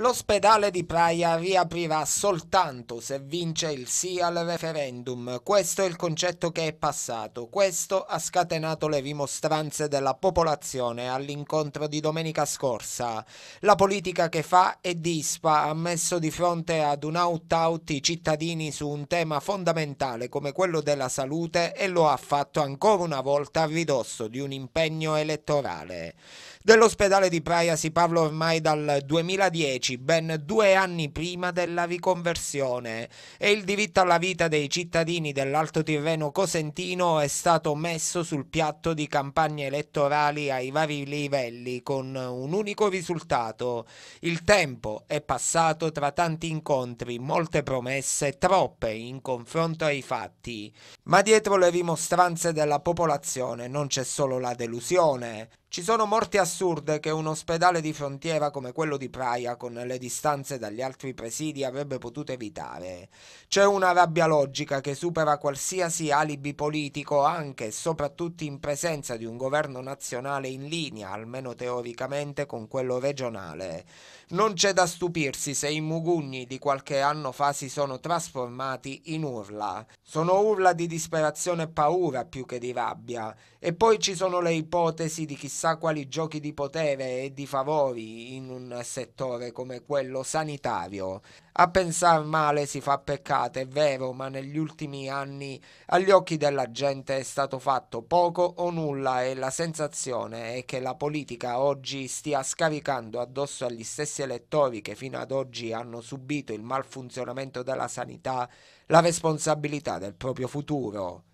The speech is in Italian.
L'ospedale di Praia riaprirà soltanto se vince il sì al referendum. Questo è il concetto che è passato. Questo ha scatenato le rimostranze della popolazione all'incontro di domenica scorsa. La politica che fa è dispa ha messo di fronte ad un out-out i cittadini su un tema fondamentale come quello della salute e lo ha fatto ancora una volta a ridosso di un impegno elettorale. Dell'ospedale di Praia si parla ormai dal 2010 pubblici ben due anni prima della riconversione e il diritto alla vita dei cittadini dell'Alto Tirreno Cosentino è stato messo sul piatto di campagne elettorali ai vari livelli con un unico risultato. Il tempo è passato tra tanti incontri, molte promesse, troppe in confronto ai fatti. Ma dietro le rimostranze della popolazione non c'è solo la delusione. Ci sono morti assurde che un ospedale di frontiera come quello di Praia, con le distanze dagli altri presidi, avrebbe potuto evitare. C'è una rabbia logica che supera qualsiasi alibi politico, anche e soprattutto in presenza di un governo nazionale in linea, almeno teoricamente, con quello regionale. Non c'è da stupirsi se i mugugni di qualche anno fa si sono trasformati in urla. Sono urla di disperazione e paura più che di rabbia. E poi ci sono le ipotesi di chissà chissà quali giochi di potere e di favori in un settore come quello sanitario. A pensar male si fa peccato, è vero, ma negli ultimi anni agli occhi della gente è stato fatto poco o nulla e la sensazione è che la politica oggi stia scaricando addosso agli stessi elettori che fino ad oggi hanno subito il malfunzionamento della sanità la responsabilità del proprio futuro.